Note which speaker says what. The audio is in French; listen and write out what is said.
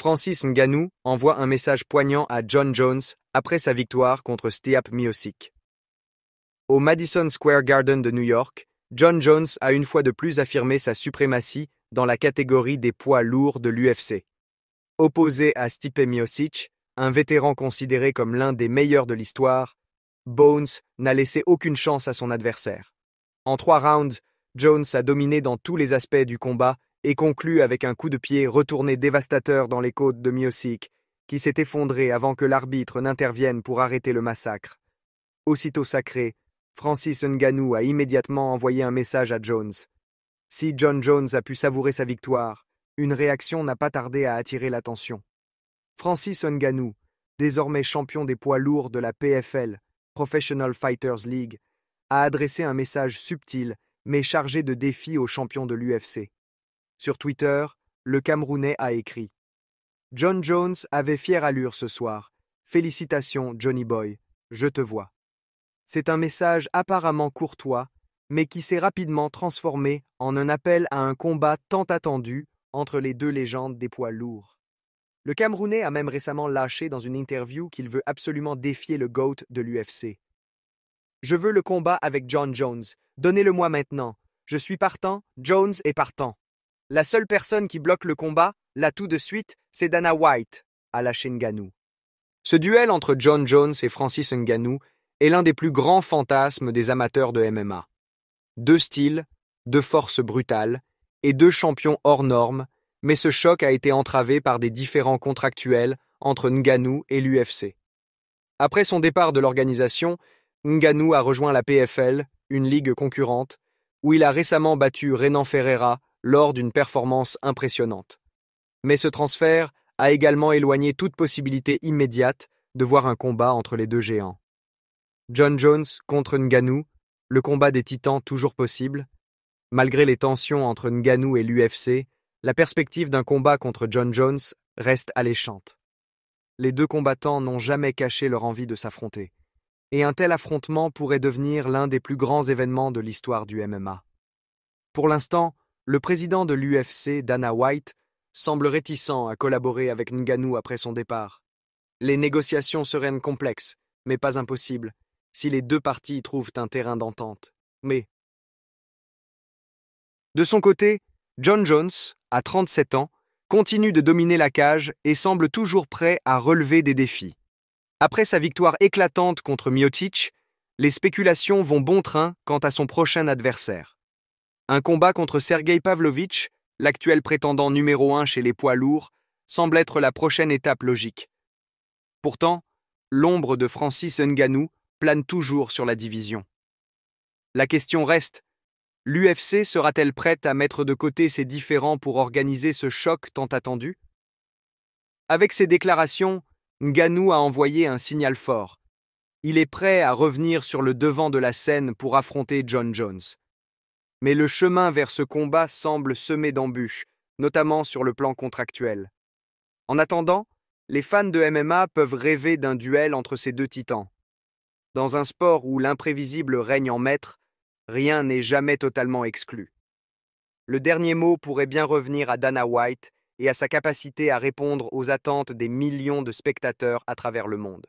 Speaker 1: Francis Ngannou envoie un message poignant à John Jones après sa victoire contre Steap Miosic. Au Madison Square Garden de New York, John Jones a une fois de plus affirmé sa suprématie dans la catégorie des poids lourds de l'UFC. Opposé à Stipe Miosic, un vétéran considéré comme l'un des meilleurs de l'histoire, Bones n'a laissé aucune chance à son adversaire. En trois rounds, Jones a dominé dans tous les aspects du combat et conclut avec un coup de pied retourné dévastateur dans les côtes de Miocic, qui s'est effondré avant que l'arbitre n'intervienne pour arrêter le massacre. Aussitôt sacré, Francis Nganou a immédiatement envoyé un message à Jones. Si John Jones a pu savourer sa victoire, une réaction n'a pas tardé à attirer l'attention. Francis Nganou, désormais champion des poids lourds de la PFL, Professional Fighters League, a adressé un message subtil mais chargé de défis aux champions de l'UFC. Sur Twitter, le Camerounais a écrit John Jones avait fière allure ce soir. Félicitations, Johnny Boy. Je te vois. C'est un message apparemment courtois, mais qui s'est rapidement transformé en un appel à un combat tant attendu entre les deux légendes des poids lourds. Le Camerounais a même récemment lâché dans une interview qu'il veut absolument défier le GOAT de l'UFC. Je veux le combat avec John Jones. Donnez-le-moi maintenant. Je suis partant, Jones est partant. La seule personne qui bloque le combat, là tout de suite, c'est Dana White, à la Nganou. Ce duel entre John Jones et Francis Ngannou est l'un des plus grands fantasmes des amateurs de MMA. Deux styles, deux forces brutales et deux champions hors normes, mais ce choc a été entravé par des différends contractuels entre Ngannou et l'UFC. Après son départ de l'organisation, Ngannou a rejoint la PFL, une ligue concurrente, où il a récemment battu Renan Ferreira lors d'une performance impressionnante. Mais ce transfert a également éloigné toute possibilité immédiate de voir un combat entre les deux géants. John Jones contre Nganou, le combat des titans toujours possible. Malgré les tensions entre Nganou et l'UFC, la perspective d'un combat contre John Jones reste alléchante. Les deux combattants n'ont jamais caché leur envie de s'affronter, et un tel affrontement pourrait devenir l'un des plus grands événements de l'histoire du MMA. Pour l'instant, le président de l'UFC, Dana White, semble réticent à collaborer avec Ngannou après son départ. Les négociations seraient complexes, mais pas impossibles, si les deux parties trouvent un terrain d'entente. Mais. De son côté, John Jones, à 37 ans, continue de dominer la cage et semble toujours prêt à relever des défis. Après sa victoire éclatante contre Miotic, les spéculations vont bon train quant à son prochain adversaire. Un combat contre Sergei Pavlovitch, l'actuel prétendant numéro un chez les poids lourds, semble être la prochaine étape logique. Pourtant, l'ombre de Francis Nganou plane toujours sur la division. La question reste, l'UFC sera-t-elle prête à mettre de côté ses différends pour organiser ce choc tant attendu Avec ses déclarations, Nganou a envoyé un signal fort. Il est prêt à revenir sur le devant de la scène pour affronter John Jones mais le chemin vers ce combat semble semé d'embûches, notamment sur le plan contractuel. En attendant, les fans de MMA peuvent rêver d'un duel entre ces deux titans. Dans un sport où l'imprévisible règne en maître, rien n'est jamais totalement exclu. Le dernier mot pourrait bien revenir à Dana White et à sa capacité à répondre aux attentes des millions de spectateurs à travers le monde.